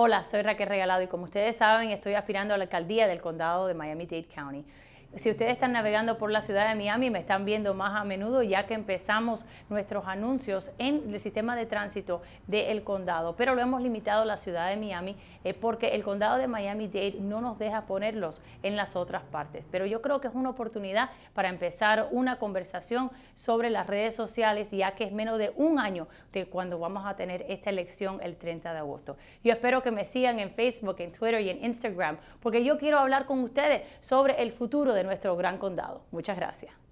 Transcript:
Hola, soy Raquel Regalado y como ustedes saben estoy aspirando a la alcaldía del condado de Miami-Dade County. Si ustedes están navegando por la ciudad de Miami, me están viendo más a menudo ya que empezamos nuestros anuncios en el sistema de tránsito del condado, pero lo hemos limitado a la ciudad de Miami eh, porque el condado de Miami-Dade no nos deja ponerlos en las otras partes. Pero yo creo que es una oportunidad para empezar una conversación sobre las redes sociales, ya que es menos de un año de cuando vamos a tener esta elección el 30 de agosto. Yo espero que me sigan en Facebook, en Twitter y en Instagram, porque yo quiero hablar con ustedes sobre el futuro de nuestro gran condado. Muchas gracias.